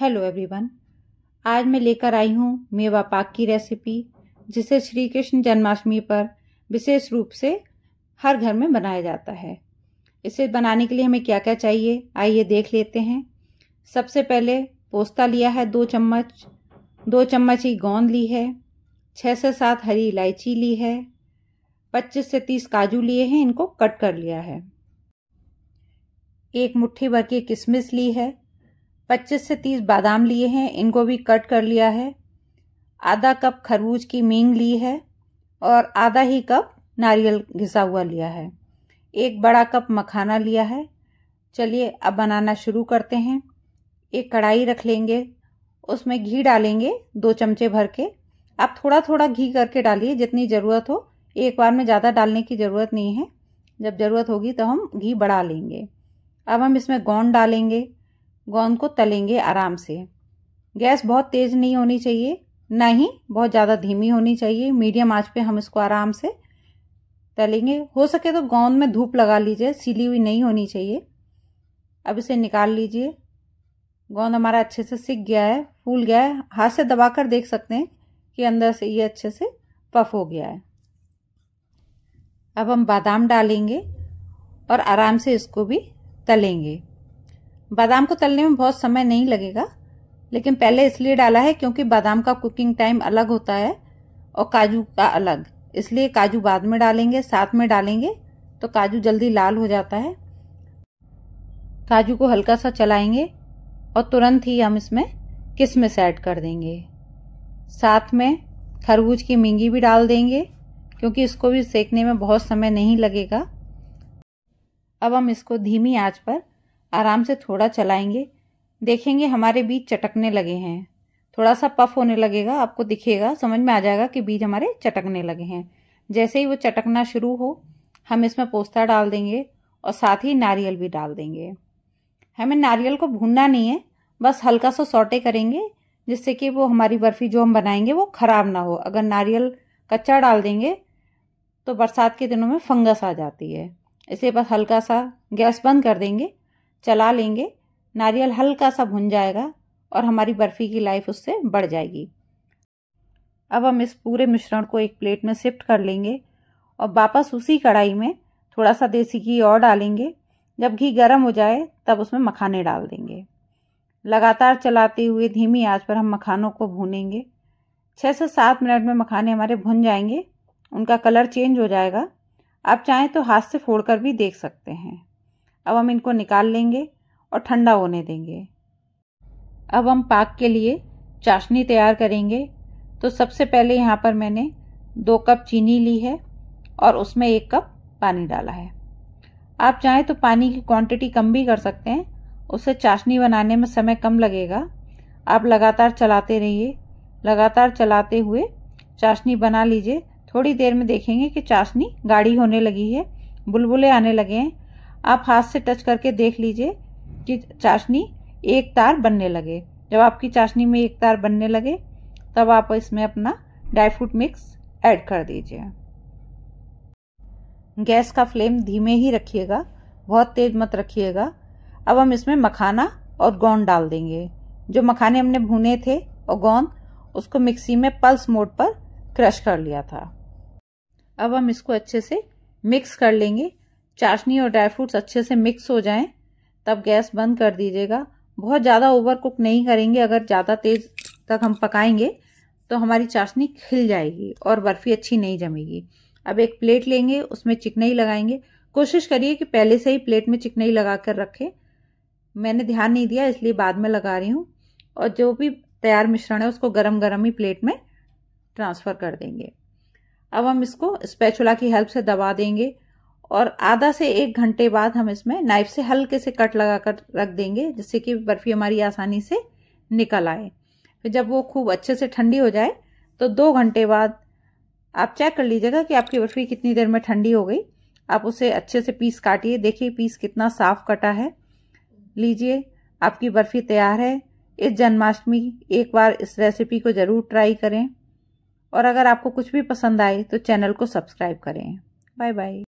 hello everyone आज मैं लेकर आई हूँ मेवा पाक की रेसिपी जिसे श्री कृष्ण जन्माष्टमी पर विशेष रूप से हर घर में बनाया जाता है इसे बनाने के लिए हमें क्या क्या चाहिए आइए देख लेते हैं सबसे पहले पोस्ता लिया है दो चम्मच दो चम्मच ही गोंद ली है छः से सात हरी इलायची ली है पच्चीस से तीस काजू लिए हैं इनको कट कर लिया है एक मुट्ठी भर की किशमिश ली है पच्चीस से तीस बादाम लिए हैं इनको भी कट कर लिया है आधा कप खरबूज की मींग ली है और आधा ही कप नारियल घिसा हुआ लिया है एक बड़ा कप मखाना लिया है चलिए अब बनाना शुरू करते हैं एक कढ़ाई रख लेंगे उसमें घी डालेंगे दो चमचे भर के आप थोड़ा थोड़ा घी करके डालिए जितनी ज़रूरत हो एक बार में ज़्यादा डालने की ज़रूरत नहीं है जब ज़रूरत होगी तो हम घी बढ़ा लेंगे अब हम इसमें गोंद डालेंगे गोंद को तलेंगे आराम से गैस बहुत तेज़ नहीं होनी चाहिए ना ही बहुत ज़्यादा धीमी होनी चाहिए मीडियम आंच पे हम इसको आराम से तलेंगे हो सके तो गोंद में धूप लगा लीजिए सिली हुई नहीं होनी चाहिए अब इसे निकाल लीजिए गोंद हमारा अच्छे से सिक गया है फूल गया है हाथ से दबा कर देख सकते हैं कि अंदर से ये अच्छे से पफ हो गया है अब हम बादाम डालेंगे और आराम से इसको भी तलेंगे बादाम को तलने में बहुत समय नहीं लगेगा लेकिन पहले इसलिए डाला है क्योंकि बादाम का कुकिंग टाइम अलग होता है और काजू का अलग इसलिए काजू बाद में डालेंगे साथ में डालेंगे तो काजू जल्दी लाल हो जाता है काजू को हल्का सा चलाएंगे और तुरंत ही हम इसमें किशमिश ऐड कर देंगे साथ में खरबूज की मिंगी भी डाल देंगे क्योंकि इसको भी सेकने में बहुत समय नहीं लगेगा अब हम इसको धीमी आंच पर आराम से थोड़ा चलाएंगे देखेंगे हमारे बीज चटकने लगे हैं थोड़ा सा पफ होने लगेगा आपको दिखेगा समझ में आ जाएगा कि बीज हमारे चटकने लगे हैं जैसे ही वो चटकना शुरू हो हम इसमें पोस्ता डाल देंगे और साथ ही नारियल भी डाल देंगे हमें नारियल को भूनना नहीं है बस हल्का सा सौटे करेंगे जिससे कि वो हमारी बर्फ़ी जो हम बनाएंगे वो ख़राब ना हो अगर नारियल कच्चा डाल देंगे तो बरसात के दिनों में फंगस आ जाती है इसलिए बस हल्का सा गैस बंद कर देंगे चला लेंगे नारियल हल्का सा भुन जाएगा और हमारी बर्फ़ी की लाइफ उससे बढ़ जाएगी अब हम इस पूरे मिश्रण को एक प्लेट में शिफ्ट कर लेंगे और वापस उसी कढ़ाई में थोड़ा सा देसी घी और डालेंगे जब घी गर्म हो जाए तब उसमें मखाने डाल देंगे लगातार चलाते हुए धीमी आंच पर हम मखानों को भूनेंगे छः से सात मिनट में मखाने हमारे भुन जाएंगे उनका कलर चेंज हो जाएगा आप चाहें तो हाथ से फोड़कर भी देख सकते हैं अब हम इनको निकाल लेंगे और ठंडा होने देंगे अब हम पाक के लिए चाशनी तैयार करेंगे तो सबसे पहले यहाँ पर मैंने दो कप चीनी ली है और उसमें एक कप पानी डाला है आप चाहें तो पानी की क्वांटिटी कम भी कर सकते हैं उससे चाशनी बनाने में समय कम लगेगा आप लगातार चलाते रहिए लगातार चलाते हुए चाशनी बना लीजिए थोड़ी देर में देखेंगे कि चाशनी गाढ़ी होने लगी है बुलबुले आने लगे हैं आप हाथ से टच करके देख लीजिए कि चाशनी एक तार बनने लगे जब आपकी चाशनी में एक तार बनने लगे तब आप इसमें अपना ड्राई फ्रूट मिक्स ऐड कर दीजिए गैस का फ्लेम धीमे ही रखिएगा बहुत तेज मत रखिएगा अब हम इसमें मखाना और गोंद डाल देंगे जो मखाने हमने भुने थे और गोंद उसको मिक्सी में पल्स मोड पर क्रश कर लिया था अब हम इसको अच्छे से मिक्स कर लेंगे चाशनी और ड्राई फ्रूट्स अच्छे से मिक्स हो जाएं तब गैस बंद कर दीजिएगा बहुत ज़्यादा ओवर कुक नहीं करेंगे अगर ज़्यादा तेज़ तक हम पकाएंगे तो हमारी चाशनी खिल जाएगी और बर्फ़ी अच्छी नहीं जमेगी अब एक प्लेट लेंगे उसमें चिकनई लगाएंगे कोशिश करिए कि पहले से ही प्लेट में चिकनई लगा कर रखें मैंने ध्यान नहीं दिया इसलिए बाद में लगा रही हूँ और जो भी तैयार मिश्रण है उसको गरम गरम ही प्लेट में ट्रांसफ़र कर देंगे अब हम इसको स्पैचुला की हेल्प से दबा देंगे और आधा से एक घंटे बाद हम इसमें नाइफ से हल्के से कट लगा कर रख देंगे जिससे कि बर्फ़ी हमारी आसानी से निकल आए फिर जब वो खूब अच्छे से ठंडी हो जाए तो दो घंटे बाद आप चेक कर लीजिएगा कि आपकी बर्फ़ी कितनी देर में ठंडी हो गई आप उसे अच्छे से पीस काटिए देखिए पीस कितना साफ कटा है लीजिए आपकी बर्फ़ी तैयार है इस जन्माष्टमी एक बार इस रेसिपी को ज़रूर ट्राई करें और अगर आपको कुछ भी पसंद आए तो चैनल को सब्सक्राइब करें बाय बाय